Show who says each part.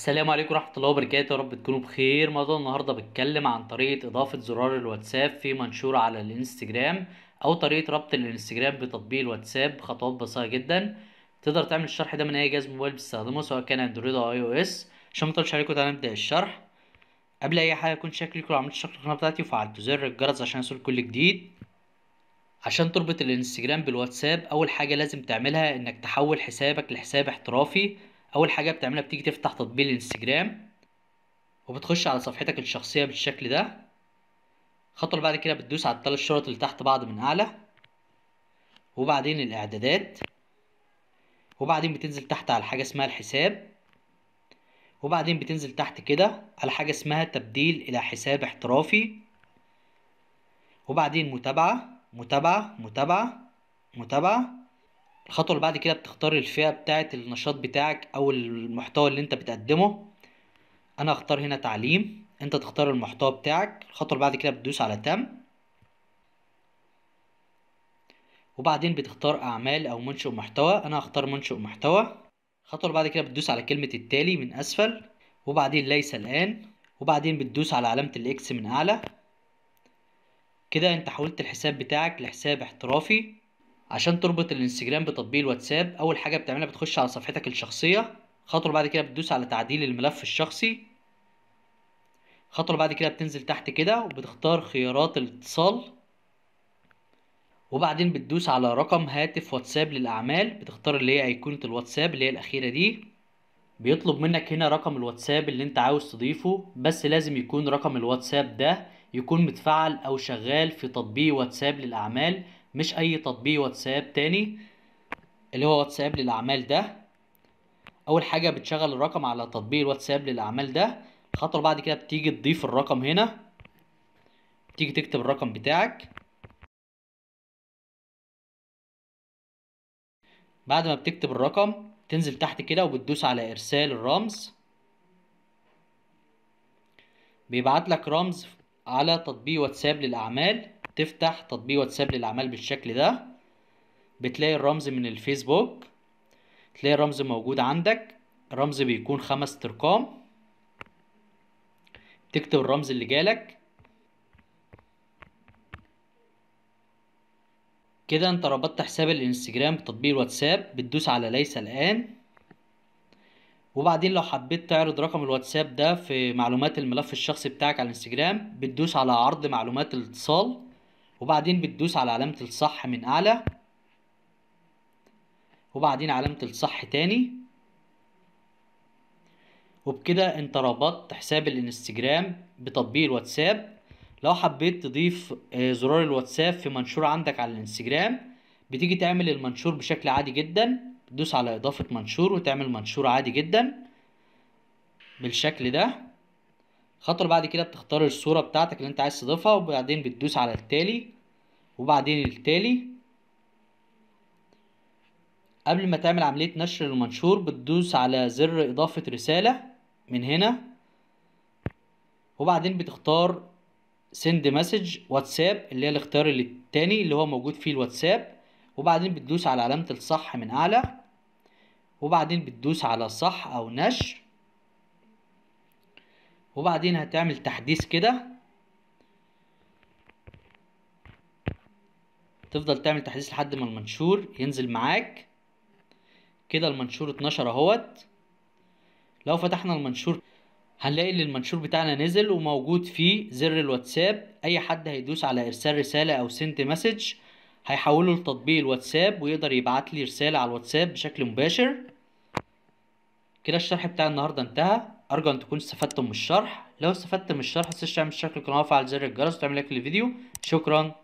Speaker 1: السلام عليكم ورحمة الله وبركاته يا رب تكونوا بخير موضوع النهاردة بتكلم عن طريقة إضافة زرار الواتساب في منشور على الانستجرام أو طريقة ربط الانستجرام بتطبيق الواتساب خطوات بسيطة جدا تقدر تعمل الشرح ده من أي جهاز موبايل بتستخدمه سواء كان أندرويد أو أي أو إس عشان مطولش عليكم تعالى نبدأ الشرح قبل أي حاجة يكون شكلي كله عملت شكل القناة بتاعتي وفعلت زر الجرس عشان يوصل كل جديد عشان تربط الانستجرام بالواتساب أول حاجة لازم تعملها إنك تحول حسابك لحساب احترافي اول حاجه بتعملها بتيجي تفتح تطبيق الانستجرام وبتخش على صفحتك الشخصيه بالشكل ده الخطوه اللي بعد كده بتدوس على الثلاث شرط اللي تحت بعض من اعلى وبعدين الاعدادات وبعدين بتنزل تحت على حاجه اسمها الحساب وبعدين بتنزل تحت كده على حاجه اسمها تبديل الى حساب احترافي وبعدين متابعه متابعه متابعه متابعه الخطوه اللي بعد كده بتختار الفئه بتاعه النشاط بتاعك او المحتوى اللي انت بتقدمه انا هختار هنا تعليم انت تختار المحتوى بتاعك الخطوه اللي بعد كده بتدوس على تم وبعدين بتختار اعمال او منشئ محتوى انا هختار منشئ محتوى الخطوه اللي بعد كده بتدوس على كلمه التالي من اسفل وبعدين ليس الان وبعدين بتدوس على علامه الاكس من اعلى كده انت حولت الحساب بتاعك لحساب احترافي عشان تربط الانستجرام بتطبيق الواتساب اول حاجه بتعملها بتخش على صفحتك الشخصيه خطوه بعد كده بتدوس على تعديل الملف الشخصي خطوه بعد كده بتنزل تحت كده وبتختار خيارات الاتصال وبعدين بتدوس على رقم هاتف واتساب للاعمال بتختار اللي هي ايقونه الواتساب اللي هي الاخيره دي بيطلب منك هنا رقم الواتساب اللي انت عاوز تضيفه بس لازم يكون رقم الواتساب ده يكون متفعل او شغال في تطبيق واتساب للاعمال مش اي تطبيق واتساب تاني اللي هو واتساب للاعمال ده اول حاجه بتشغل الرقم على تطبيق الواتساب للاعمال ده خطر بعد كده بتيجي تضيف الرقم هنا تيجي تكتب الرقم بتاعك بعد ما بتكتب الرقم تنزل تحت كده وبتدوس على ارسال الرمز بيبعت لك رمز على تطبيق واتساب للاعمال تفتح تطبيق واتساب للأعمال بالشكل ده بتلاقي الرمز من الفيسبوك تلاقي الرمز موجود عندك الرمز بيكون خمس ترقام تكتب الرمز اللي جالك كده انت ربطت حساب الانستجرام بتطبيق الواتساب بتدوس على ليس الآن وبعدين لو حبيت تعرض رقم الواتساب ده في معلومات الملف الشخصي بتاعك على الانستجرام بتدوس على عرض معلومات الاتصال وبعدين بتدوس على علامة الصح من أعلى وبعدين علامة الصح تاني وبكده انت ربطت حساب الانستجرام بتطبيق الواتساب لو حبيت تضيف آه، زرار الواتساب في منشور عندك على الانستجرام بتيجي تعمل المنشور بشكل عادي جدا تدوس على اضافة منشور وتعمل منشور عادي جدا بالشكل ده خاطر بعد كده بتختار الصورة بتاعتك اللي انت عايز تضيفها وبعدين بتدوس على التالي وبعدين التالي قبل ما تعمل عملية نشر المنشور بتدوس على زر إضافة رسالة من هنا وبعدين بتختار سند مسج واتساب اللي هي الاختيار التاني اللي هو موجود فيه الواتساب وبعدين بتدوس على علامة الصح من أعلى وبعدين بتدوس على صح أو نشر وبعدين هتعمل تحديث كده تفضل تعمل تحديث لحد ما المنشور ينزل معاك كده المنشور اتنشر اهوت لو فتحنا المنشور هنلاقي ان المنشور بتاعنا نزل وموجود فيه زر الواتساب اي حد هيدوس على ارسال رساله او سنت مسج هيحوله لتطبيق الواتساب ويقدر يبعت لي رساله على الواتساب بشكل مباشر كده الشرح بتاع النهارده انتهى ارجو ان تكونوا استفدتم من الشرح لو استفدت من الشرح متنساش تعمل اشتراك في القناه وفعل زر الجرس وتعمل لايك للفيديو شكرا